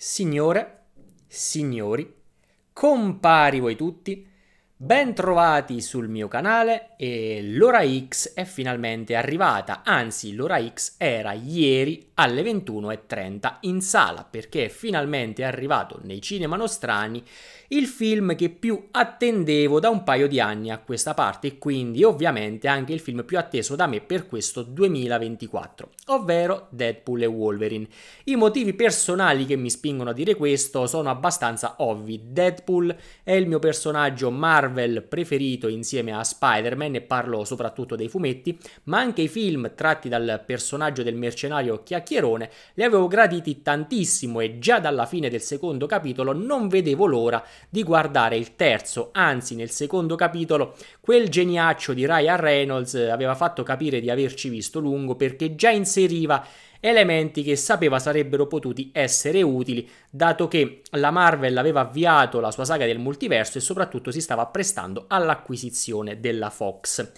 Signore, signori, compari voi tutti, bentrovati sul mio canale e l'ora X è finalmente arrivata, anzi l'ora X era ieri alle 21.30 in sala perché è finalmente arrivato nei cinema nostrani il film che più attendevo da un paio di anni a questa parte e quindi ovviamente anche il film più atteso da me per questo 2024, ovvero Deadpool e Wolverine. I motivi personali che mi spingono a dire questo sono abbastanza ovvi. Deadpool è il mio personaggio Marvel preferito insieme a Spider-Man online e parlo soprattutto dei fumetti, ma anche i film tratti dal personaggio del mercenario Chiacchierone li avevo graditi tantissimo e già dalla fine del secondo capitolo non vedevo l'ora di guardare il terzo, anzi nel secondo capitolo quel geniaccio di Ryan Reynolds aveva fatto capire di averci visto lungo perché già inseriva elementi che sapeva sarebbero potuti essere utili, dato che la Marvel aveva avviato la sua saga del multiverso e soprattutto si stava prestando all'acquisizione della Fox.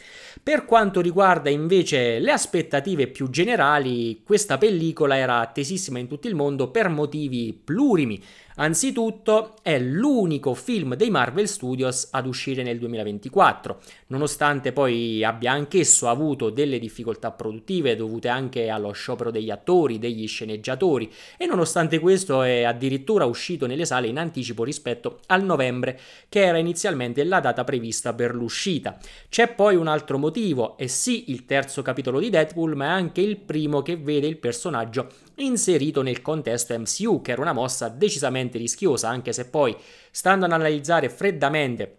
Per quanto riguarda invece le aspettative più generali, questa pellicola era attesissima in tutto il mondo per motivi plurimi, Anzitutto è l'unico film dei Marvel Studios ad uscire nel 2024, nonostante poi abbia anch'esso avuto delle difficoltà produttive dovute anche allo sciopero degli attori, degli sceneggiatori e nonostante questo è addirittura uscito nelle sale in anticipo rispetto al novembre che era inizialmente la data prevista per l'uscita. C'è poi un altro motivo, è sì il terzo capitolo di Deadpool ma è anche il primo che vede il personaggio inserito nel contesto MCU che era una mossa decisamente estremamente rischiosa, anche se poi, stando ad analizzare freddamente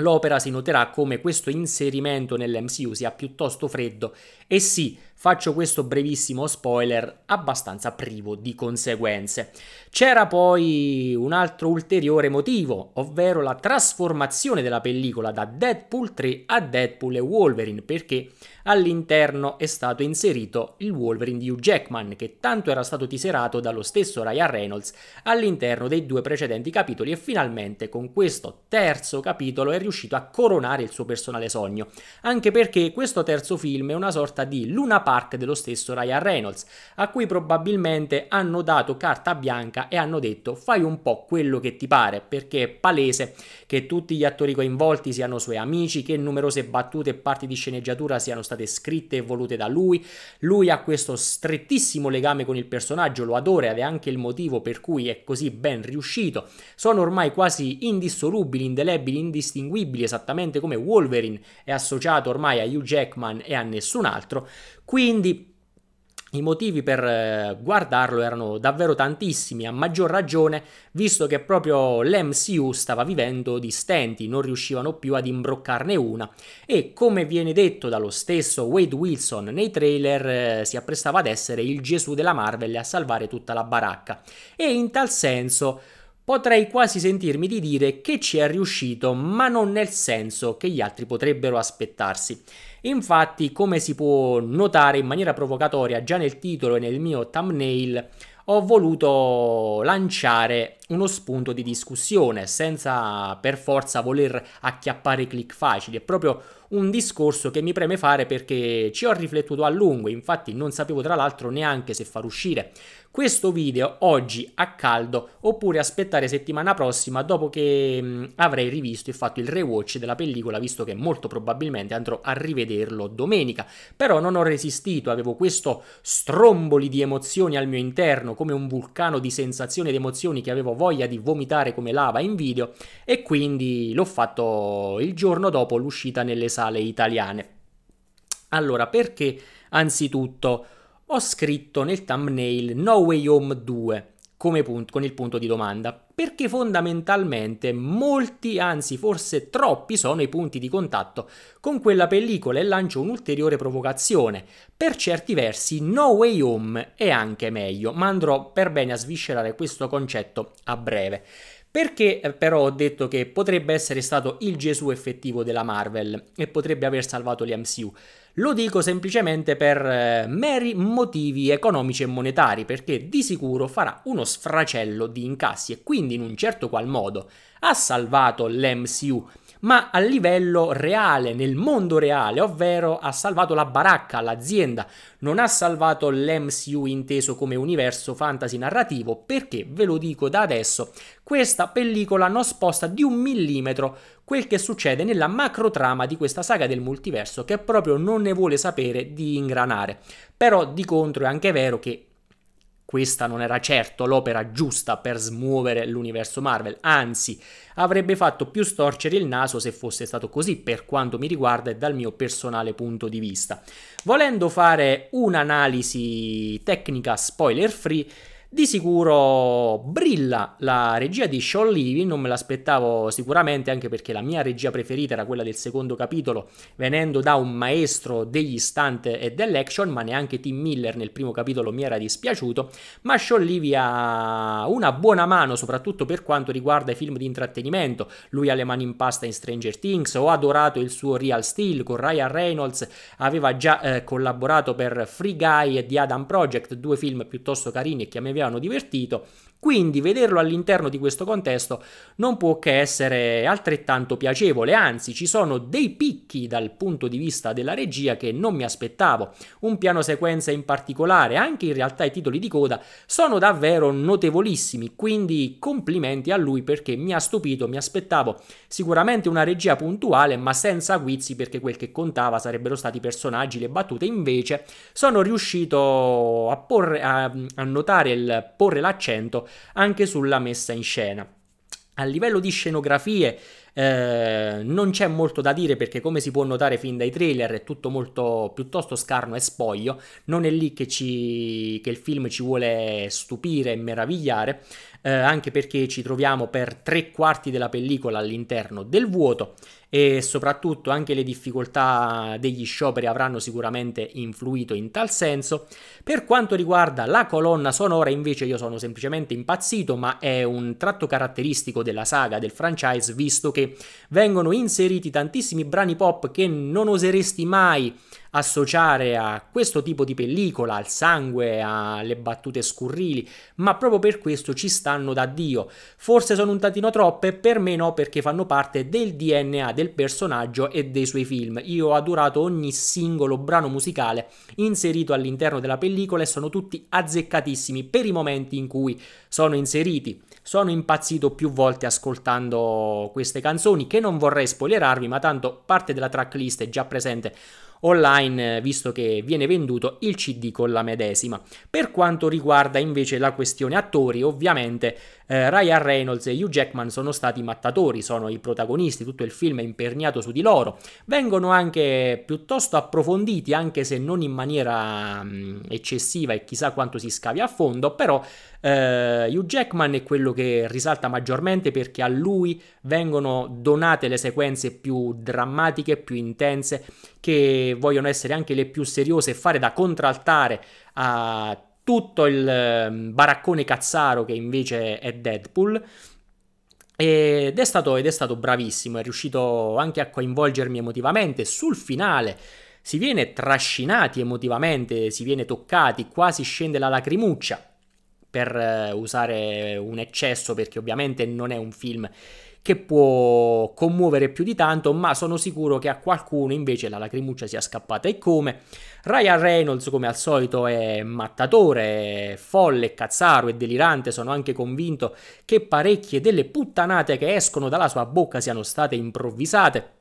L'opera si noterà come questo inserimento nell'MCU sia piuttosto freddo e sì, faccio questo brevissimo spoiler abbastanza privo di conseguenze. C'era poi un altro ulteriore motivo, ovvero la trasformazione della pellicola da Deadpool 3 a Deadpool e Wolverine, perché all'interno è stato inserito il Wolverine di Hugh Jackman, che tanto era stato tiserato dallo stesso Ryan Reynolds all'interno dei due precedenti capitoli e finalmente con questo terzo capitolo è riuscito a coronare il suo personale sogno, anche perché questo terzo film è una sorta sorta di Luna Park dello stesso Ryan Reynolds, a cui probabilmente hanno dato carta bianca e hanno detto fai un po' quello che ti pare, perché è palese che tutti gli attori coinvolti siano suoi amici, che numerose battute e parti di sceneggiatura siano state scritte e volute da lui. Lui ha questo strettissimo legame con il personaggio, lo adora ed è anche il motivo per cui è così ben riuscito. Sono ormai quasi indissolubili, indelebili, indistinguibili, esattamente come Wolverine è associato ormai a Hugh Jackman e a nessun altro altro. Quindi i motivi per eh, guardarlo erano davvero tantissimi, a maggior ragione visto che proprio l'MCU stava vivendo di stenti, non riuscivano più ad imbroccarne una e come viene detto dallo stesso Wade Wilson nei trailer eh, si apprestava ad essere il Gesù della Marvel e a salvare tutta la baracca e in tal senso potrei quasi sentirmi di dire che ci è riuscito ma non nel senso che gli altri potrebbero aspettarsi. Infatti, come si può notare in maniera provocatoria già nel titolo e nel mio thumbnail, ho voluto lanciare uno spunto di discussione senza per forza voler acchiappare i click facili. È proprio un discorso che mi preme fare perché ci ho riflettuto a lungo, infatti non sapevo tra l'altro neanche se far uscire questo video oggi a caldo oppure aspettare settimana prossima dopo che mh, avrei rivisto e fatto il rewatch della pellicola visto che molto probabilmente andrò a rivederlo domenica. Però non ho resistito, avevo questo stromboli di emozioni al mio interno come un vulcano di sensazioni ed emozioni che avevo voglia di vomitare come lava in video e quindi l'ho fatto il giorno dopo l'uscita nelle sale italiane. Allora, perché anzitutto ho scritto nel thumbnail No Way Home 2 come punto, con il punto di domanda, perché fondamentalmente molti, anzi forse troppi, sono i punti di contatto con quella pellicola e lancio un'ulteriore provocazione. Per certi versi No Way Home è anche meglio, ma andrò per bene a sviscerare questo concetto a breve. Perché eh, però ho detto che potrebbe essere stato il Gesù effettivo della Marvel e potrebbe aver salvato gli MCU? Lo dico semplicemente per eh, meri motivi economici e monetari, perché di sicuro farà uno sfracello di incassi e quindi in un certo qual modo ha salvato l'MCU ma a livello reale, nel mondo reale, ovvero ha salvato la baracca, l'azienda, non ha salvato l'MCU inteso come universo fantasy narrativo, perché, ve lo dico da adesso, questa pellicola non sposta di un millimetro quel che succede nella macro trama di questa saga del multiverso che proprio non ne vuole sapere di ingranare. Però di contro è anche vero che questa non era certo l'opera giusta per smuovere l'universo Marvel, anzi avrebbe fatto più storcere il naso se fosse stato così per quanto mi riguarda e dal mio personale punto di vista. Volendo fare un'analisi tecnica spoiler free, di sicuro brilla la regia di Sean Levy, non me l'aspettavo sicuramente anche perché la mia regia preferita era quella del secondo capitolo, venendo da un maestro degli stunt e dell'action, ma neanche Tim Miller nel primo capitolo mi era dispiaciuto, ma Sean Levy ha una buona mano soprattutto per quanto riguarda i film di intrattenimento, lui ha le mani in pasta in Stranger Things, ho adorato il suo Real Steel con Ryan Reynolds, aveva già eh, collaborato per Free Guy e The Adam Project, due film piuttosto carini e che a me vi hanno divertito quindi vederlo all'interno di questo contesto non può che essere altrettanto piacevole, anzi ci sono dei picchi dal punto di vista della regia che non mi aspettavo. Un piano sequenza in particolare, anche in realtà i titoli di coda, sono davvero notevolissimi, quindi complimenti a lui perché mi ha stupito, mi aspettavo sicuramente una regia puntuale ma senza guizzi perché quel che contava sarebbero stati i personaggi, le battute, invece sono riuscito a, porre, a, a notare il porre l'accento anche sulla messa in scena. A livello di scenografie, eh, non c'è molto da dire perché come si può notare fin dai trailer è tutto molto piuttosto scarno e spoglio, non è lì che, ci, che il film ci vuole stupire e meravigliare, eh, anche perché ci troviamo per tre quarti della pellicola all'interno del vuoto e soprattutto anche le difficoltà degli scioperi avranno sicuramente influito in tal senso. Per quanto riguarda la colonna sonora invece io sono semplicemente impazzito ma è un tratto caratteristico della saga, del franchise, visto che vengono inseriti tantissimi brani pop che non oseresti mai associare a questo tipo di pellicola, al sangue, alle battute scurrili, ma proprio per questo ci stanno da Dio. Forse sono un tantino troppe, per me no, perché fanno parte del DNA del personaggio e dei suoi film. Io ho adorato ogni singolo brano musicale inserito all'interno della pellicola e sono tutti azzeccatissimi per i momenti in cui sono inseriti. Sono impazzito più volte ascoltando queste canzoni che non vorrei spoilerarvi, ma tanto parte della tracklist è già presente online eh, visto che viene venduto il CD con la medesima. Per quanto riguarda invece la questione attori, ovviamente eh, Ryan Reynolds e Hugh Jackman sono stati mattatori, sono i protagonisti, tutto il film è imperniato su di loro. Vengono anche piuttosto approfonditi, anche se non in maniera mh, mm, eccessiva e chissà quanto si scavi a fondo, però eh, Hugh Jackman è quello che risalta maggiormente perché a lui vengono donate le sequenze più drammatiche, più intense, che vogliono essere anche le più seriose e fare da contraltare a tutto il ehm, baraccone cazzaro che invece è Deadpool. Ed è, stato, ed è stato bravissimo, è riuscito anche a coinvolgermi emotivamente sul finale si viene trascinati emotivamente, si viene toccati, quasi scende la lacrimuccia, per eh, usare un eccesso, perché ovviamente non è un film che può commuovere più di tanto, ma sono sicuro che a qualcuno invece la lacrimuccia sia scappata e come. Ryan Reynolds, come al solito, è mattatore, è folle, cazzaro e delirante. Sono anche convinto che parecchie delle puttanate che escono dalla sua bocca siano state improvvisate.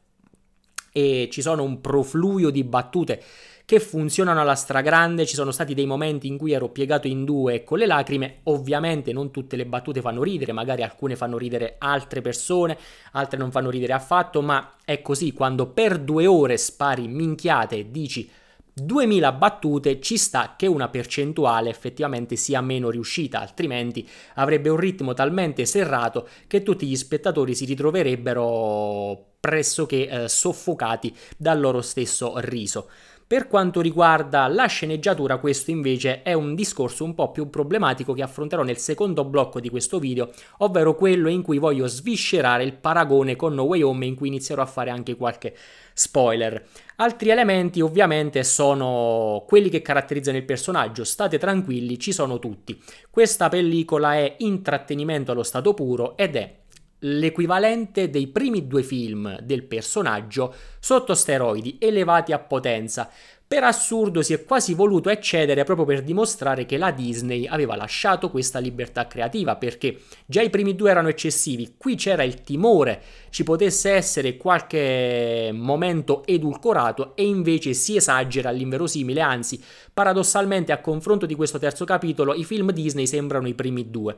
E ci sono un profluio di battute che funzionano alla stragrande, ci sono stati dei momenti in cui ero piegato in due con le lacrime, ovviamente non tutte le battute fanno ridere, magari alcune fanno ridere altre persone, altre non fanno ridere affatto, ma è così, quando per due ore spari minchiate e dici 2000 battute ci sta che una percentuale effettivamente sia meno riuscita, altrimenti avrebbe un ritmo talmente serrato che tutti gli spettatori si ritroverebbero pressoché eh, soffocati dal loro stesso riso. Per quanto riguarda la sceneggiatura, questo invece è un discorso un po' più problematico che affronterò nel secondo blocco di questo video, ovvero quello in cui voglio sviscerare il paragone con No Way Home in cui inizierò a fare anche qualche spoiler. Altri elementi ovviamente sono quelli che caratterizzano il personaggio, state tranquilli, ci sono tutti. Questa pellicola è intrattenimento allo stato puro ed è l'equivalente dei primi due film del personaggio sotto steroidi elevati a potenza. Per assurdo si è quasi voluto eccedere proprio per dimostrare che la Disney aveva lasciato questa libertà creativa, perché già i primi due erano eccessivi, qui c'era il timore ci potesse essere qualche momento edulcorato e invece si esagera all'inverosimile, anzi paradossalmente a confronto di questo terzo capitolo i film Disney sembrano i primi due.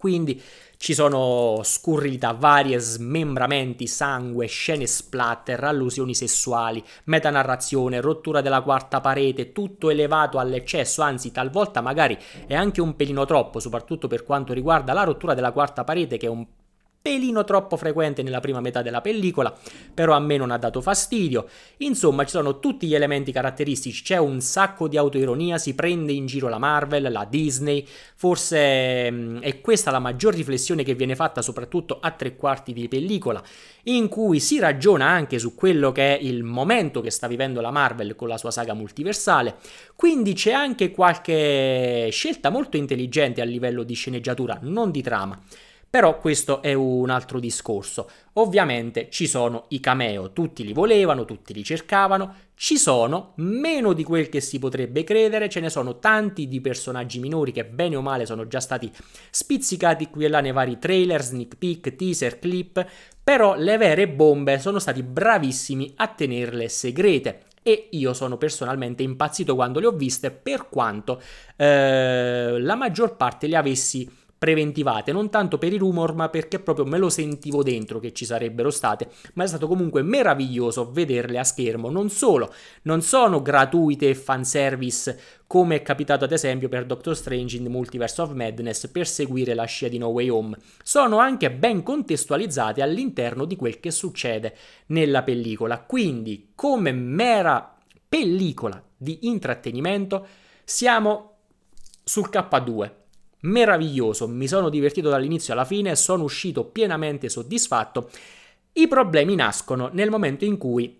Quindi ci sono scurrilità varie, smembramenti, sangue, scene splatter, allusioni sessuali, metanarrazione, rottura della quarta parete, tutto elevato all'eccesso, anzi talvolta magari è anche un pelino troppo, soprattutto per quanto riguarda la rottura della quarta parete che è un pelino troppo frequente nella prima metà della pellicola, però a me non ha dato fastidio. Insomma, ci sono tutti gli elementi caratteristici, c'è un sacco di autoironia, si prende in giro la Marvel, la Disney, forse mm, è questa la maggior riflessione che viene fatta soprattutto a tre quarti di pellicola, in cui si ragiona anche su quello che è il momento che sta vivendo la Marvel con la sua saga multiversale, quindi c'è anche qualche scelta molto intelligente a livello di sceneggiatura, non di trama. Però questo è un altro discorso. Ovviamente ci sono i cameo, tutti li volevano, tutti li cercavano, ci sono meno di quel che si potrebbe credere, ce ne sono tanti di personaggi minori che bene o male sono già stati spizzicati qui e là nei vari trailer, sneak peek, teaser, clip, però le vere bombe sono stati bravissimi a tenerle segrete e io sono personalmente impazzito quando le ho viste per quanto eh, la maggior parte le avessi preventivate, non tanto per i rumor, ma perché proprio me lo sentivo dentro che ci sarebbero state, ma è stato comunque meraviglioso vederle a schermo. Non solo, non sono gratuite e fanservice come è capitato ad esempio per Doctor Strange in Multiverse of Madness per seguire la scia di No Way Home, sono anche ben contestualizzate all'interno di quel che succede nella pellicola. Quindi, come mera pellicola di intrattenimento, siamo sul K2 meraviglioso, mi sono divertito dall'inizio alla fine, sono uscito pienamente soddisfatto. I problemi nascono nel momento in cui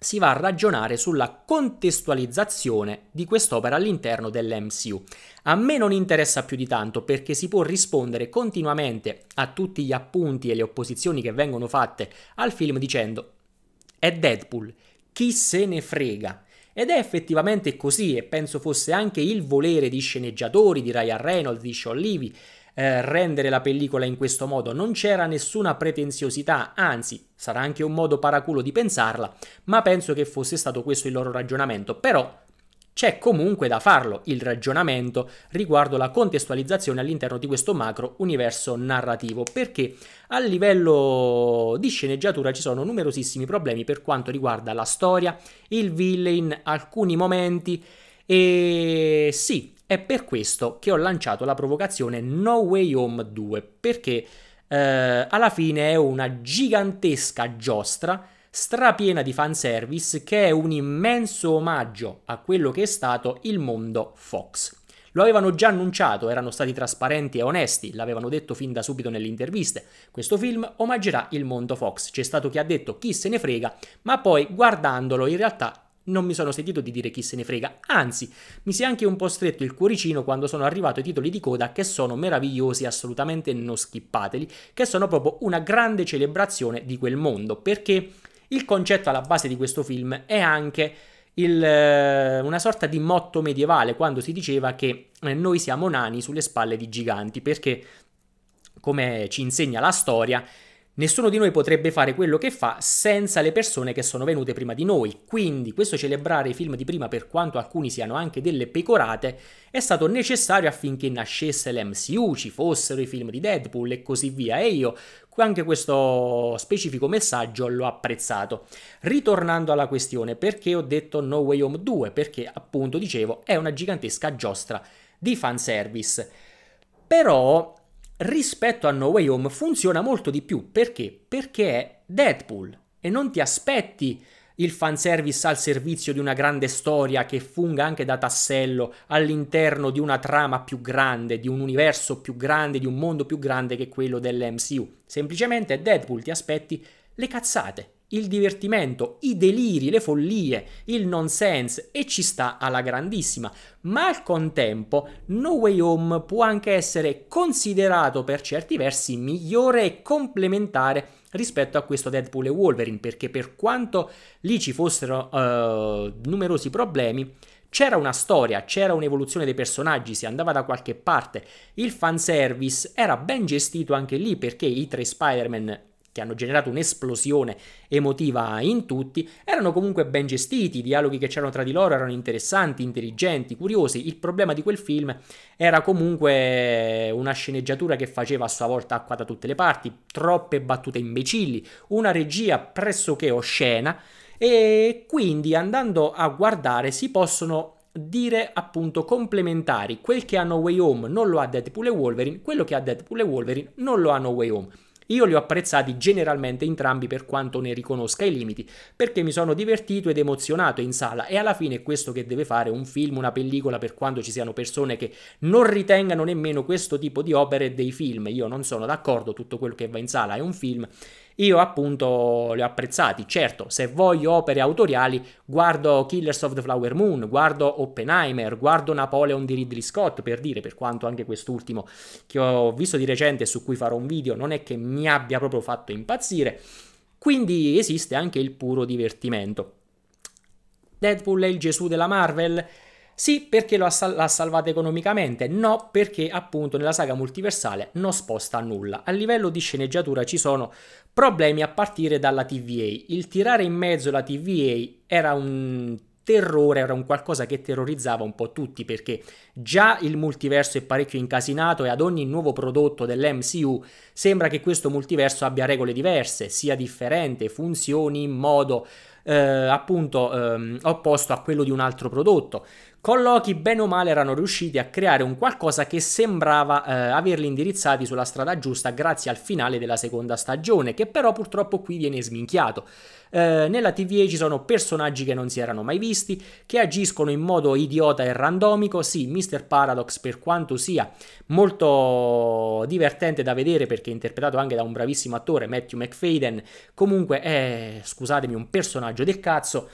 si va a ragionare sulla contestualizzazione di quest'opera all'interno dell'MCU. A me non interessa più di tanto perché si può rispondere continuamente a tutti gli appunti e le opposizioni che vengono fatte al film dicendo è Deadpool, chi se ne frega? Ed è effettivamente così e penso fosse anche il volere di sceneggiatori, di Ryan Reynolds, di Sean Levy, eh, rendere la pellicola in questo modo. Non c'era nessuna pretenziosità, anzi, sarà anche un modo paraculo di pensarla, ma penso che fosse stato questo il loro ragionamento. Però c'è comunque da farlo il ragionamento riguardo la contestualizzazione all'interno di questo macro universo narrativo, perché a livello di sceneggiatura ci sono numerosissimi problemi per quanto riguarda la storia, il villain, alcuni momenti e sì, è per questo che ho lanciato la provocazione No Way Home 2, perché eh, alla fine è una gigantesca giostra strapiena di fanservice che è un immenso omaggio a quello che è stato il mondo Fox. Lo avevano già annunciato, erano stati trasparenti e onesti, l'avevano detto fin da subito nelle interviste. Questo film omaggerà il mondo Fox. C'è stato chi ha detto chi se ne frega, ma poi guardandolo in realtà non mi sono sentito di dire chi se ne frega, anzi mi si è anche un po' stretto il cuoricino quando sono arrivato ai titoli di coda che sono meravigliosi, assolutamente non schippateli, che sono proprio una grande celebrazione di quel mondo, perché il concetto alla base di questo film è anche il, eh, una sorta di motto medievale quando si diceva che eh, noi siamo nani sulle spalle di giganti perché come ci insegna la storia Nessuno di noi potrebbe fare quello che fa senza le persone che sono venute prima di noi, quindi questo celebrare i film di prima per quanto alcuni siano anche delle pecorate è stato necessario affinché nascesse l'MCU, ci fossero i film di Deadpool e così via e io anche questo specifico messaggio l'ho apprezzato. Ritornando alla questione, perché ho detto No Way Home 2? Perché appunto dicevo è una gigantesca giostra di fanservice. Però rispetto a No Way Home funziona molto di più. Perché? Perché è Deadpool e non ti aspetti il fanservice al servizio di una grande storia che funga anche da tassello all'interno di una trama più grande, di un universo più grande, di un mondo più grande che quello dell'MCU. Semplicemente Deadpool ti aspetti le cazzate, il divertimento, i deliri, le follie, il nonsense e ci sta alla grandissima. Ma al contempo No Way Home può anche essere considerato per certi versi migliore e complementare rispetto a questo Deadpool e Wolverine, perché per quanto lì ci fossero uh, numerosi problemi, c'era una storia, c'era un'evoluzione dei personaggi, si andava da qualche parte. Il fanservice era ben gestito anche lì perché i tre Spider-Man che hanno generato un'esplosione emotiva in tutti, erano comunque ben gestiti, i dialoghi che c'erano tra di loro erano interessanti, intelligenti, curiosi. Il problema di quel film era comunque una sceneggiatura che faceva a sua volta acqua da tutte le parti, troppe battute imbecilli, una regia pressoché oscena e quindi andando a guardare si possono dire appunto complementari quel che hanno Way Home non lo ha Deadpool e Wolverine quello che ha Deadpool e Wolverine non lo hanno Way Home io li ho apprezzati generalmente entrambi per quanto ne riconosca i limiti, perché mi sono divertito ed emozionato in sala e alla fine è questo che deve fare un film, una pellicola, per quanto ci siano persone che non ritengano nemmeno questo tipo di opere dei film. Io non sono d'accordo, tutto quello che va in sala è un film io appunto li ho apprezzati. Certo, se voglio opere autoriali, guardo Killers of the Flower Moon, guardo Oppenheimer, guardo Napoleon di Ridley Scott, per dire, per quanto anche quest'ultimo che ho visto di recente e su cui farò un video non è che mi abbia proprio fatto impazzire. Quindi esiste anche il puro divertimento. Deadpool è il Gesù della Marvel? Sì, perché l'ha sal salvata economicamente, no, perché appunto nella saga multiversale non sposta nulla. A livello di sceneggiatura ci sono problemi a partire dalla TVA. Il tirare in mezzo la TVA era un terrore, era un qualcosa che terrorizzava un po' tutti perché già il multiverso è parecchio incasinato e ad ogni nuovo prodotto dell'MCU sembra che questo multiverso abbia regole diverse, sia differente, funzioni in modo eh, appunto eh, opposto a quello di un altro prodotto colloqui bene o male erano riusciti a creare un qualcosa che sembrava eh, averli indirizzati sulla strada giusta grazie al finale della seconda stagione, che però purtroppo qui viene sminchiato. Eh, nella TVA ci sono personaggi che non si erano mai visti, che agiscono in modo idiota e randomico. Sì, Mr. Paradox, per quanto sia molto divertente da vedere perché è interpretato anche da un bravissimo attore, Matthew McFadden, comunque è, scusatemi, un personaggio del cazzo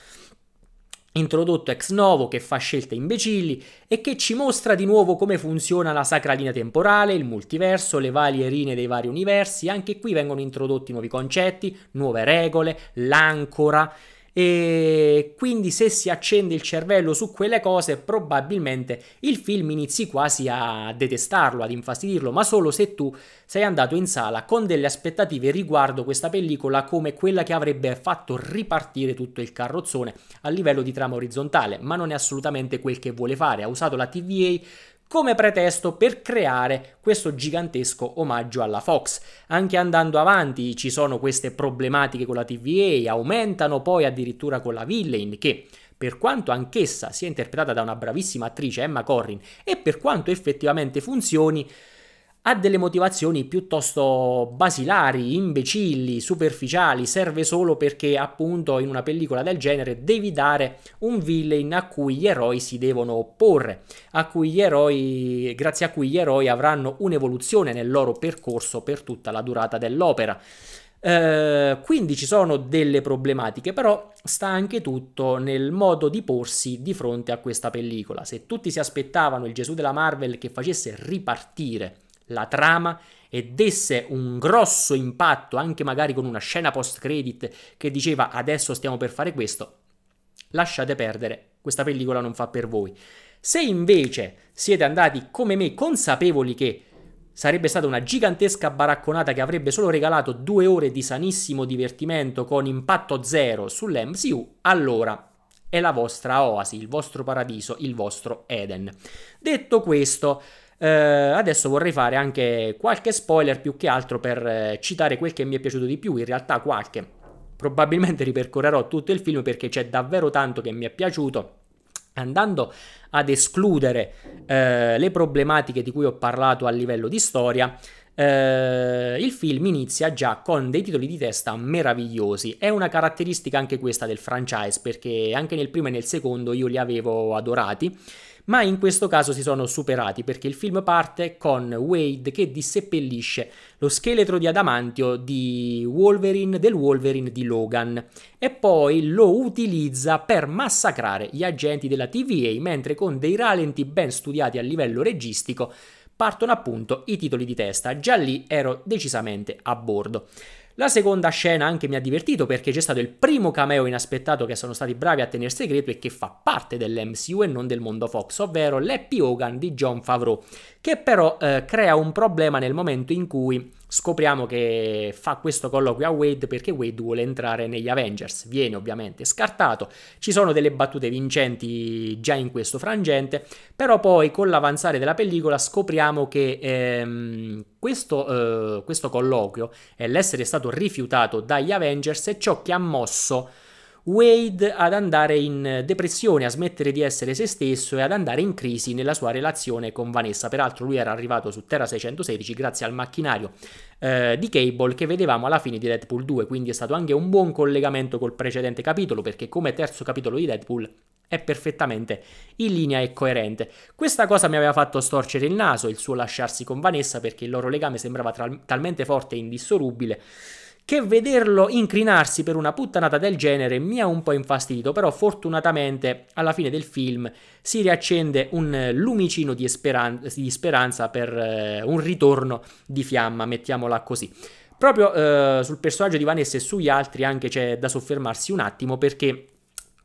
introdotto ex novo che fa scelte imbecilli e che ci mostra di nuovo come funziona la sacra linea temporale, il multiverso, le varie linee dei vari universi, anche qui vengono introdotti nuovi concetti, nuove regole, l'ancora e quindi se si accende il cervello su quelle cose probabilmente il film inizi quasi a detestarlo, ad infastidirlo, ma solo se tu sei andato in sala con delle aspettative riguardo questa pellicola come quella che avrebbe fatto ripartire tutto il carrozzone a livello di trama orizzontale, ma non è assolutamente quel che vuole fare, ha usato la TVA come pretesto per creare questo gigantesco omaggio alla Fox. Anche andando avanti ci sono queste problematiche con la TVA, aumentano poi addirittura con la Villain che per quanto anch'essa sia interpretata da una bravissima attrice Emma Corrin e per quanto effettivamente funzioni, ha delle motivazioni piuttosto basilari, imbecilli, superficiali, serve solo perché appunto in una pellicola del genere devi dare un villain a cui gli eroi si devono opporre, a eroi, grazie a cui gli eroi avranno un'evoluzione nel loro percorso per tutta la durata dell'opera. Uh, quindi ci sono delle problematiche, però sta anche tutto nel modo di porsi di fronte a questa pellicola. Se tutti si aspettavano il Gesù della Marvel che facesse ripartire la trama e desse un grosso impatto anche magari con una scena post credit che diceva adesso stiamo per fare questo, lasciate perdere, questa pellicola non fa per voi. Se invece siete andati come me consapevoli che sarebbe stata una gigantesca baracconata che avrebbe solo regalato due ore di sanissimo divertimento con impatto zero sull'MCU, allora è la vostra oasi, il vostro paradiso, il vostro Eden. Detto questo, eh, adesso vorrei fare anche qualche spoiler più che altro per eh, citare quel che mi è piaciuto di più, in realtà qualche. Probabilmente ripercorrerò tutto il film perché c'è davvero tanto che mi è piaciuto andando ad escludere eh, le problematiche di cui ho parlato a livello di storia, eh, il film inizia già con dei titoli di testa meravigliosi. È una caratteristica anche questa del franchise, perché anche nel primo e nel secondo io li avevo adorati ma in questo caso si sono superati perché il film parte con Wade che disseppellisce lo scheletro di adamantio di Wolverine, del Wolverine di Logan e poi lo utilizza per massacrare gli agenti della TVA mentre con dei ralenti ben studiati a livello registico partono appunto i titoli di testa. Già lì ero decisamente a bordo. La seconda scena anche mi ha divertito perché c'è stato il primo cameo inaspettato che sono stati bravi a tenere segreto e che fa parte dell'MCU e non del mondo Fox, ovvero l'Happy Hogan di John Favreau, che però eh, crea un problema nel momento in cui scopriamo che fa questo colloquio a Wade perché Wade vuole entrare negli Avengers, viene ovviamente scartato, ci sono delle battute vincenti già in questo frangente, però poi con l'avanzare della pellicola scopriamo che ehm, questo, eh, questo colloquio e l'essere stato rifiutato dagli Avengers è ciò che ha mosso Wade ad andare in depressione, a smettere di essere se stesso e ad andare in crisi nella sua relazione con Vanessa. Peraltro lui era arrivato su Terra 616 grazie al macchinario eh, di Cable che vedevamo alla fine di Deadpool 2, quindi è stato anche un buon collegamento col precedente capitolo perché come terzo capitolo di Deadpool è perfettamente in linea e coerente. Questa cosa mi aveva fatto storcere il naso, il suo lasciarsi con Vanessa perché il loro legame sembrava talmente forte e indissolubile che vederlo incrinarsi per una puttanata del genere mi ha un po' infastidito, però fortunatamente alla fine del film si riaccende un eh, lumicino di, speran- di speranza per eh, un ritorno di fiamma, mettiamola così. Proprio eh, sul personaggio di Vanessa e sugli altri anche c'è da soffermarsi un attimo perché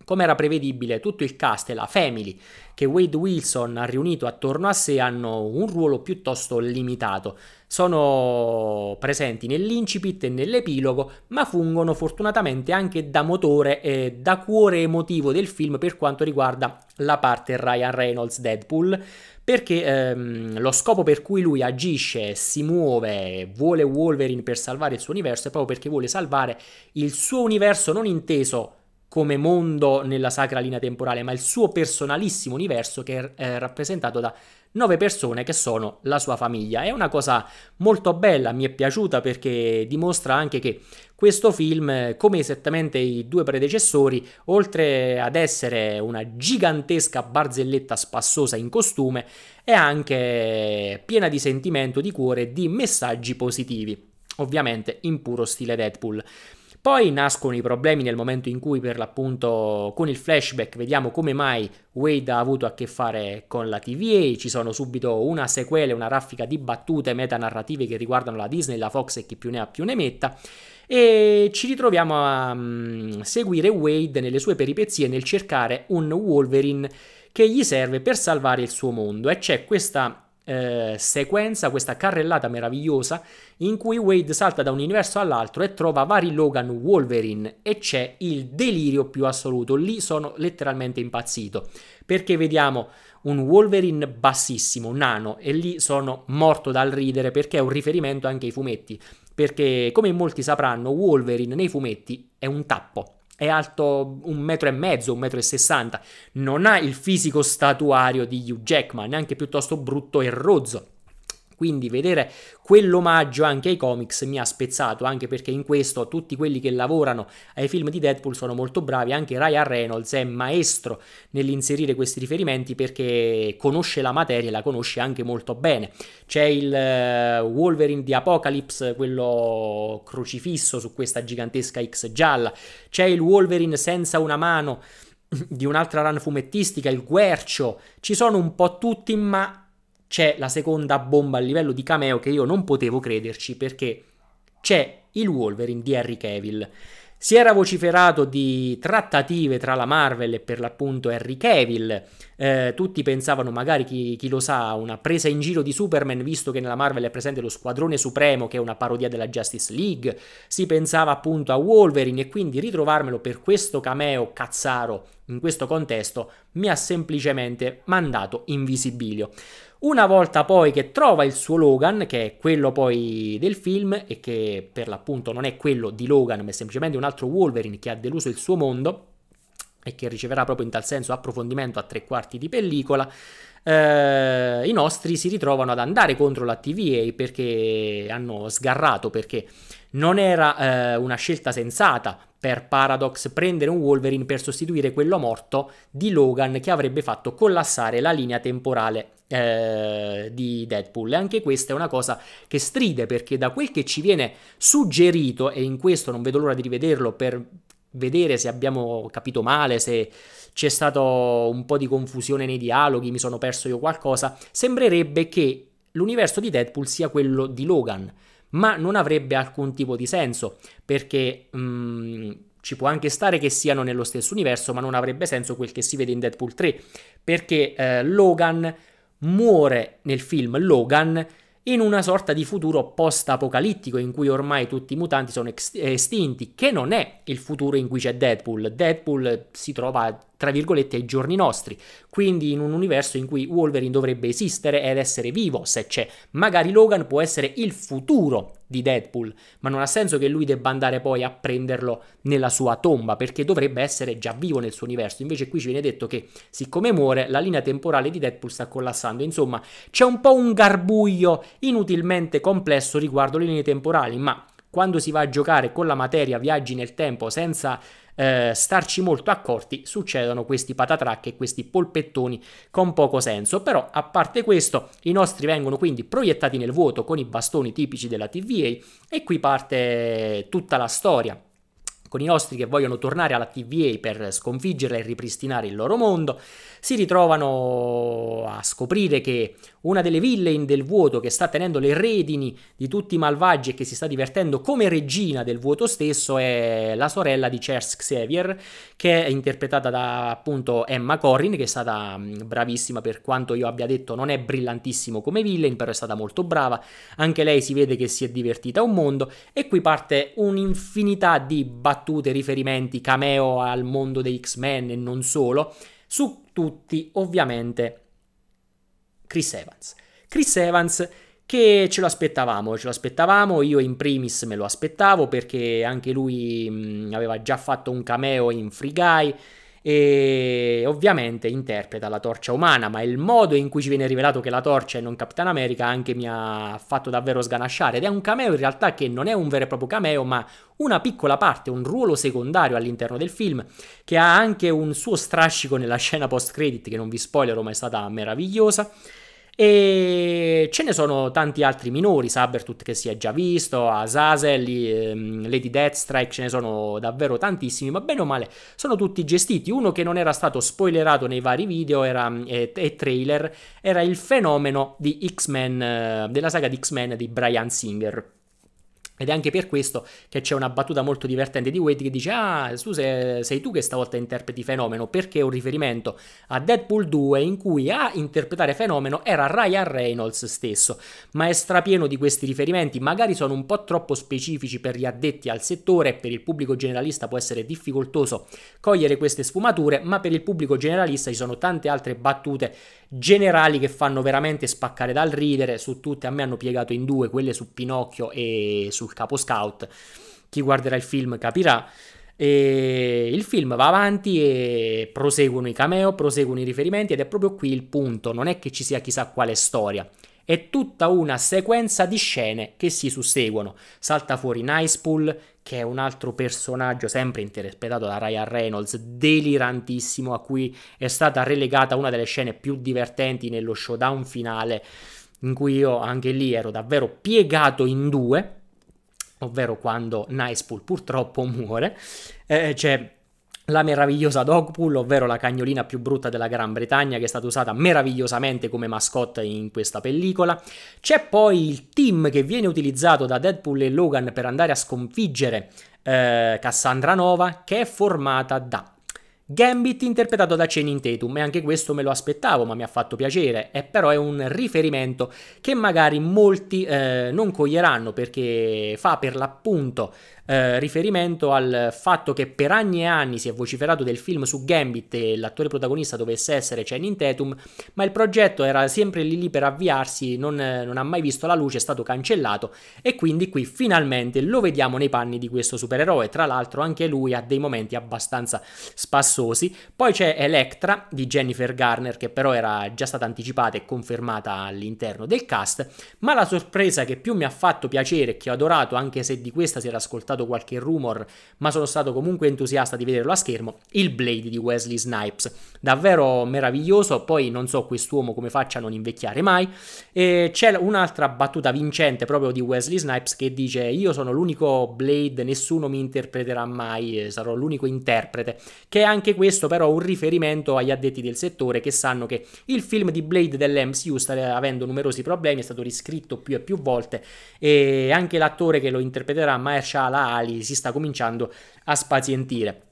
come era prevedibile, tutto il cast e la family che Wade Wilson ha riunito attorno a sé hanno un ruolo piuttosto limitato. Sono presenti nell'incipit e nell'epilogo, ma fungono fortunatamente anche da motore e da cuore emotivo del film per quanto riguarda la parte Ryan Reynolds Deadpool, perché ehm, lo scopo per cui lui agisce, si muove, vuole Wolverine per salvare il suo universo è proprio perché vuole salvare il suo universo non inteso come mondo nella sacra linea temporale, ma il suo personalissimo universo che è rappresentato da nove persone che sono la sua famiglia. È una cosa molto bella, mi è piaciuta perché dimostra anche che questo film, come esattamente i due predecessori, oltre ad essere una gigantesca barzelletta spassosa in costume, è anche piena di sentimento, di cuore e di messaggi positivi, ovviamente in puro stile Deadpool. Poi nascono i problemi nel momento in cui per l'appunto con il flashback vediamo come mai Wade ha avuto a che fare con la TVA, ci sono subito una sequela, una raffica di battute metanarrative che riguardano la Disney, la Fox e chi più ne ha più ne metta e ci ritroviamo a um, seguire Wade nelle sue peripezie nel cercare un Wolverine che gli serve per salvare il suo mondo e c'è questa eh, sequenza, questa carrellata meravigliosa in cui Wade salta da un universo all'altro e trova vari Logan Wolverine e c'è il delirio più assoluto. Lì sono letteralmente impazzito perché vediamo un Wolverine bassissimo, nano, e lì sono morto dal ridere perché è un riferimento anche ai fumetti. Perché, come molti sapranno, Wolverine nei fumetti è un tappo è alto un metro e mezzo, un metro e sessanta, non ha il fisico statuario di Hugh Jackman, è anche piuttosto brutto e rozzo. Quindi vedere quell'omaggio anche ai comics mi ha spezzato, anche perché in questo tutti quelli che lavorano ai film di Deadpool sono molto bravi, anche Ryan Reynolds è maestro nell'inserire questi riferimenti perché conosce la materia e la conosce anche molto bene. C'è il eh, Wolverine di Apocalypse, quello crocifisso su questa gigantesca X gialla, c'è il Wolverine senza una mano di un'altra run fumettistica, il Guercio, ci sono un po' tutti, ma c'è la seconda bomba a livello di cameo che io non potevo crederci perché c'è il Wolverine di Harry Cavill. Si era vociferato di trattative tra la Marvel e per l'appunto Harry Cavill. Eh, tutti pensavano, magari chi, chi, lo sa, una presa in giro di Superman, visto che nella Marvel è presente lo Squadrone Supremo, che è una parodia della Justice League. Si pensava appunto a Wolverine, e quindi ritrovarmelo per questo cameo cazzaro in questo contesto mi ha semplicemente mandato in visibilio. Una volta poi che trova il suo Logan, che è quello poi del film e che per l'appunto non è quello di Logan, ma è semplicemente un altro Wolverine che ha deluso il suo mondo e che riceverà proprio in tal senso approfondimento a tre quarti di pellicola, eh, i nostri si ritrovano ad andare contro la TVA perché hanno sgarrato, perché non era eh, una scelta sensata per Paradox prendere un Wolverine per sostituire quello morto di Logan che avrebbe fatto collassare la linea temporale eh, di Deadpool. E anche questa è una cosa che stride perché da quel che ci viene suggerito, e in questo non vedo l'ora di rivederlo per vedere se abbiamo capito male, se c'è stato un po' di confusione nei dialoghi, mi sono perso io qualcosa, sembrerebbe che l'universo di Deadpool sia quello di Logan ma non avrebbe alcun tipo di senso perché mh, mm, ci può anche stare che siano nello stesso universo, ma non avrebbe senso quel che si vede in Deadpool 3 perché eh, Logan muore nel film Logan in una sorta di futuro post-apocalittico in cui ormai tutti i mutanti sono ex- estinti, che non è il futuro in cui c'è Deadpool. Deadpool si trova tra virgolette, ai giorni nostri. Quindi in un universo in cui Wolverine dovrebbe esistere ed essere vivo, se c'è. Magari Logan può essere il futuro di Deadpool, ma non ha senso che lui debba andare poi a prenderlo nella sua tomba, perché dovrebbe essere già vivo nel suo universo. Invece qui ci viene detto che, siccome muore, la linea temporale di Deadpool sta collassando. Insomma, c'è un po' un garbuglio inutilmente complesso riguardo le linee temporali, ma quando si va a giocare con la materia, viaggi nel tempo senza eh, starci molto accorti succedono questi patatrack e questi polpettoni con poco senso. Però a parte questo i nostri vengono quindi proiettati nel vuoto con i bastoni tipici della TVA e qui parte tutta la storia con i nostri che vogliono tornare alla TVA per sconfiggerla e ripristinare il loro mondo, si ritrovano a scoprire che una delle villain del vuoto che sta tenendo le redini di tutti i malvagi e che si sta divertendo come regina del vuoto stesso è la sorella di Cers Xavier, che è interpretata da appunto Emma Corrin, che è stata mm, bravissima per quanto io abbia detto, non è brillantissimo come villain, però è stata molto brava, anche lei si vede che si è divertita un mondo e qui parte un'infinità di battaglie battute, riferimenti, cameo al mondo dei X-Men e non solo, su tutti ovviamente Chris Evans. Chris Evans che ce lo aspettavamo, ce lo aspettavamo, io in primis me lo aspettavo perché anche lui mh, mm, aveva già fatto un cameo in Free Guy, e ovviamente interpreta la torcia umana, ma il modo in cui ci viene rivelato che la torcia è non Capitan America anche mi ha fatto davvero sganasciare ed è un cameo in realtà che non è un vero e proprio cameo, ma una piccola parte, un ruolo secondario all'interno del film che ha anche un suo strascico nella scena post credit che non vi spoilerò ma è stata meravigliosa. E ce ne sono tanti altri minori, Sabertooth che si è già visto, Azazel, ehm, Lady Deathstrike, ce ne sono davvero tantissimi, ma bene o male sono tutti gestiti. Uno che non era stato spoilerato nei vari video era, eh, e trailer era il fenomeno di X-Men, eh, della saga di X-Men di Brian Singer. Ed è anche per questo che c'è una battuta molto divertente di Wade che dice: Ah, tu sei, sei, tu che stavolta interpreti Fenomeno, perché è un riferimento a Deadpool 2, in cui a interpretare Fenomeno era Ryan Reynolds stesso. Ma è strapieno di questi riferimenti, magari sono un po' troppo specifici per gli addetti al settore, per il pubblico generalista può essere difficoltoso cogliere queste sfumature, ma per il pubblico generalista ci sono tante altre battute generali che fanno veramente spaccare dal ridere su tutte. A me hanno piegato in due quelle su Pinocchio e su sul capo scout. Chi guarderà il film capirà. E il film va avanti e proseguono i cameo, proseguono i riferimenti ed è proprio qui il punto, non è che ci sia chissà quale storia. È tutta una sequenza di scene che si susseguono. Salta fuori Nicepool, che è un altro personaggio sempre interpretato da Ryan Reynolds, delirantissimo, a cui è stata relegata una delle scene più divertenti nello showdown finale, in cui io anche lì ero davvero piegato in due ovvero quando Nicepool purtroppo muore, eh, c'è la meravigliosa Dogpool, ovvero la cagnolina più brutta della Gran Bretagna, che è stata usata meravigliosamente come mascotte in questa pellicola. C'è poi il team che viene utilizzato da Deadpool e Logan per andare a sconfiggere eh, Cassandra Nova, che è formata da Gambit interpretato da Cenin Tatum e anche questo me lo aspettavo ma mi ha fatto piacere e eh, però è un riferimento che magari molti eh, non coglieranno perché fa per l'appunto eh, riferimento al fatto che per anni e anni si è vociferato del film su Gambit e l'attore protagonista dovesse essere Channing Tatum, ma il progetto era sempre lì lì per avviarsi, non, non ha mai visto la luce, è stato cancellato e quindi qui finalmente lo vediamo nei panni di questo supereroe. Tra l'altro anche lui ha dei momenti abbastanza spassosi. Poi c'è Electra di Jennifer Garner che però era già stata anticipata e confermata all'interno del cast, ma la sorpresa che più mi ha fatto piacere e che ho adorato anche se di questa si era ascoltato stato qualche rumor, ma sono stato comunque entusiasta di vederlo a schermo, il Blade di Wesley Snipes. Davvero meraviglioso, poi non so quest'uomo come faccia a non invecchiare mai. E c'è un'altra battuta vincente proprio di Wesley Snipes che dice io sono l'unico Blade, nessuno mi interpreterà mai, eh, sarò l'unico interprete, che è anche questo però un riferimento agli addetti del settore che sanno che il film di Blade dell'MCU sta avendo numerosi problemi, è stato riscritto più e più volte e anche l'attore che lo interpreterà, Mahershala mentali, si sta cominciando a spazientire.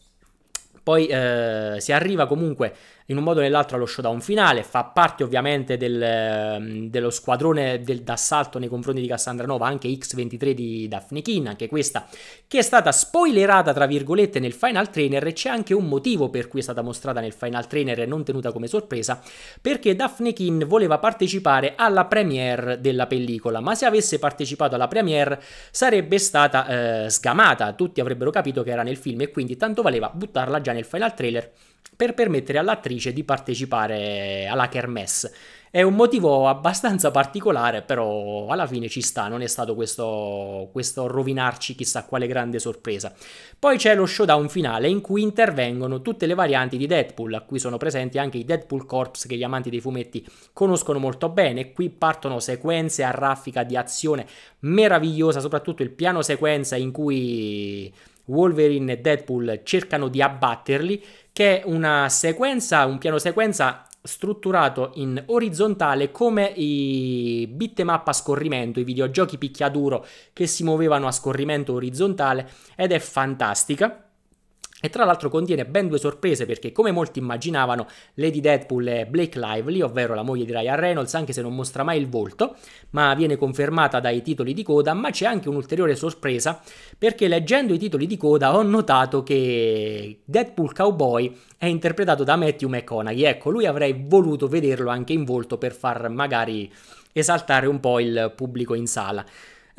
Poi eh, si arriva comunque in un modo o nell'altro allo showdown finale, fa parte ovviamente del, ehm, dello squadrone del, d'assalto nei confronti di Cassandra Nova, anche X23 di Daphne King, anche questa, che è stata spoilerata tra virgolette nel Final Trainer e c'è anche un motivo per cui è stata mostrata nel Final Trainer e non tenuta come sorpresa, perché Daphne King voleva partecipare alla premiere della pellicola, ma se avesse partecipato alla premiere sarebbe stata eh, sgamata, tutti avrebbero capito che era nel film e quindi tanto valeva buttarla già nel Final Trailer per permettere all'attrice di partecipare alla kermesse. È un motivo abbastanza particolare, però alla fine ci sta, non è stato questo, questo, rovinarci chissà quale grande sorpresa. Poi c'è lo showdown finale in cui intervengono tutte le varianti di Deadpool, a cui sono presenti anche i Deadpool Corps che gli amanti dei fumetti conoscono molto bene. Qui partono sequenze a raffica di azione meravigliosa, soprattutto il piano sequenza in cui Wolverine e Deadpool cercano di abbatterli, che è una sequenza, un piano sequenza strutturato in orizzontale come i bitmap a scorrimento, i videogiochi picchiaduro che si muovevano a scorrimento orizzontale ed è fantastica. E tra l'altro contiene ben due sorprese perché, come molti immaginavano, Lady Deadpool è Blake Lively, ovvero la moglie di Ryan Reynolds, anche se non mostra mai il volto, ma viene confermata dai titoli di coda. Ma c'è anche un'ulteriore sorpresa perché, leggendo i titoli di coda, ho notato che Deadpool Cowboy è interpretato da Matthew McConaughey. Ecco, lui avrei voluto vederlo anche in volto per far magari esaltare un po' il pubblico in sala.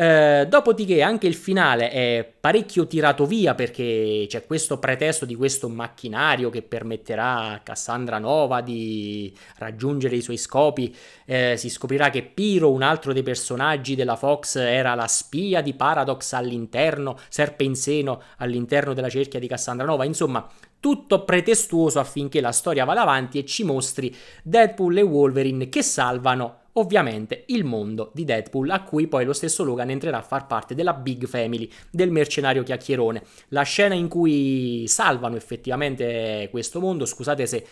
Eh, dopodiché anche il finale è parecchio tirato via perché c'è questo pretesto di questo macchinario che permetterà a Cassandra Nova di raggiungere i suoi scopi. Eh, si scoprirà che Piro, un altro dei personaggi della Fox, era la spia di Paradox all'interno, serpe in seno all'interno della cerchia di Cassandra Nova. Insomma, tutto pretestuoso affinché la storia vada avanti e ci mostri Deadpool e Wolverine che salvano ovviamente il mondo di Deadpool, a cui poi lo stesso Logan entrerà a far parte della Big Family, del mercenario chiacchierone. La scena in cui salvano effettivamente questo mondo, scusate se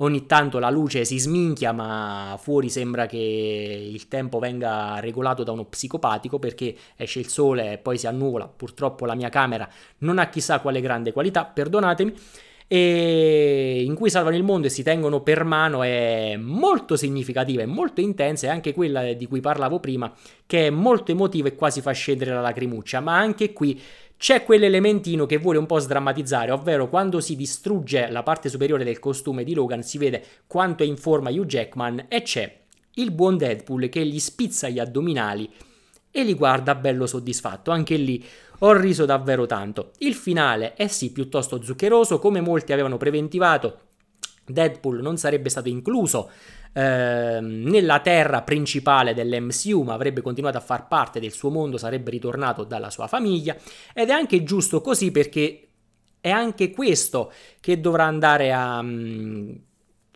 ogni tanto la luce si sminchia, ma fuori sembra che il tempo venga regolato da uno psicopatico perché esce il sole e poi si annuvola. Purtroppo la mia camera non ha chissà quale grande qualità, perdonatemi e in cui salvano il mondo e si tengono per mano è molto significativa, e molto intensa e anche quella di cui parlavo prima che è molto emotiva e quasi fa scendere la lacrimuccia, ma anche qui c'è quell'elementino che vuole un po' sdrammatizzare, ovvero quando si distrugge la parte superiore del costume di Logan si vede quanto è in forma Hugh Jackman e c'è il buon Deadpool che gli spizza gli addominali e li guarda bello soddisfatto. Anche lì ho riso davvero tanto. Il finale è sì piuttosto zuccheroso, come molti avevano preventivato. Deadpool non sarebbe stato incluso ehm, nella terra principale dell'MCU, ma avrebbe continuato a far parte del suo mondo, sarebbe ritornato dalla sua famiglia. Ed è anche giusto così perché è anche questo che dovrà andare a. Mm,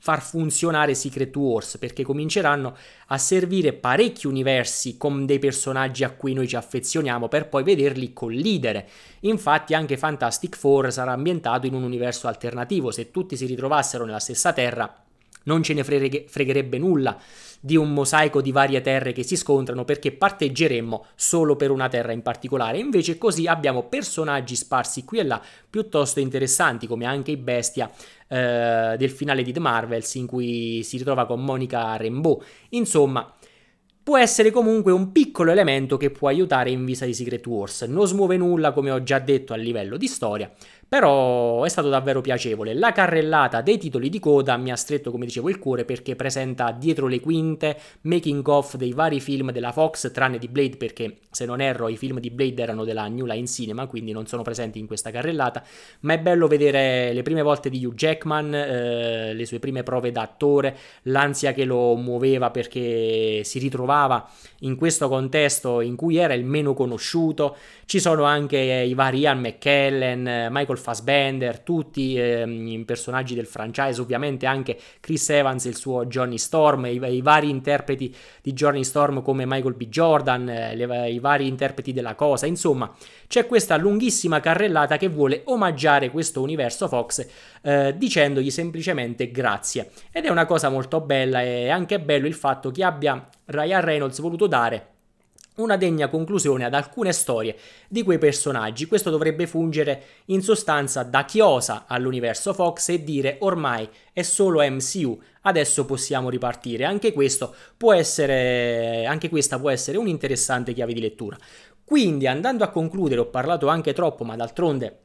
far funzionare Secret Wars perché cominceranno a servire parecchi universi con dei personaggi a cui noi ci affezioniamo per poi vederli collidere. Infatti anche Fantastic Four sarà ambientato in un universo alternativo, se tutti si ritrovassero nella stessa Terra non ce ne freghe- fregherebbe nulla di un mosaico di varie terre che si scontrano perché parteggeremmo solo per una terra in particolare. Invece così abbiamo personaggi sparsi qui e là piuttosto interessanti come anche i bestia eh, del finale di The Marvels in cui si ritrova con Monica Rambeau. Insomma, può essere comunque un piccolo elemento che può aiutare in vista di Secret Wars. Non smuove nulla, come ho già detto, a livello di storia, però è stato davvero piacevole. La carrellata dei titoli di coda mi ha stretto, come dicevo, il cuore perché presenta dietro le quinte making off dei vari film della Fox, tranne di Blade perché, se non erro, i film di Blade erano della New Line Cinema, quindi non sono presenti in questa carrellata. Ma è bello vedere le prime volte di Hugh Jackman, eh, le sue prime prove da attore, l'ansia che lo muoveva perché si ritrovava in questo contesto in cui era il meno conosciuto. Ci sono anche eh, i vari Ian McKellen, eh, Michael Fassbender, tutti eh, i personaggi del franchise, ovviamente anche Chris Evans, e il suo Johnny Storm, i, i vari interpreti di Johnny Storm come Michael B. Jordan, eh, le, i vari interpreti della cosa, insomma c'è questa lunghissima carrellata che vuole omaggiare questo universo Fox eh, dicendogli semplicemente grazie ed è una cosa molto bella e anche bello il fatto che abbia Ryan Reynolds voluto dare una degna conclusione ad alcune storie di quei personaggi. Questo dovrebbe fungere in sostanza da chiosa all'universo Fox e dire ormai è solo MCU, adesso possiamo ripartire. Anche, essere, anche questa può essere un'interessante chiave di lettura. Quindi andando a concludere, ho parlato anche troppo, ma d'altronde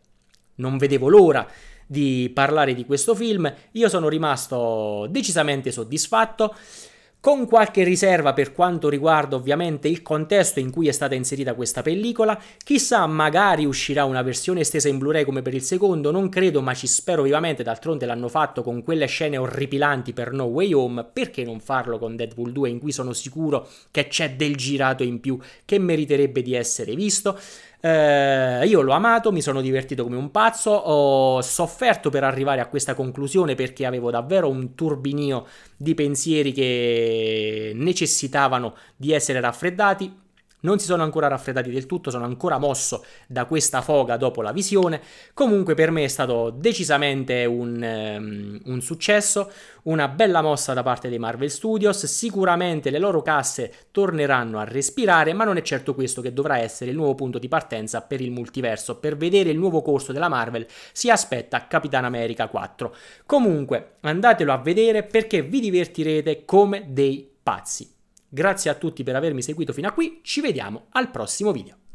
non vedevo l'ora di parlare di questo film. Io sono rimasto decisamente soddisfatto con qualche riserva per quanto riguarda ovviamente il contesto in cui è stata inserita questa pellicola, chissà magari uscirà una versione estesa in Blu-ray come per il secondo, non credo ma ci spero vivamente, d'altronde l'hanno fatto con quelle scene orripilanti per No Way Home, perché non farlo con Deadpool 2 in cui sono sicuro che c'è del girato in più che meriterebbe di essere visto? Eh, io l'ho amato, mi sono divertito come un pazzo, ho sofferto per arrivare a questa conclusione perché avevo davvero un turbinio di pensieri che necessitavano di essere raffreddati. Non si sono ancora raffreddati del tutto, sono ancora mosso da questa foga dopo la visione. Comunque per me è stato decisamente un, um, un successo, una bella mossa da parte dei Marvel Studios. Sicuramente le loro casse torneranno a respirare, ma non è certo questo che dovrà essere il nuovo punto di partenza per il multiverso. Per vedere il nuovo corso della Marvel si aspetta Capitan America 4. Comunque andatelo a vedere perché vi divertirete come dei pazzi. Grazie a tutti per avermi seguito fino a qui, ci vediamo al prossimo video.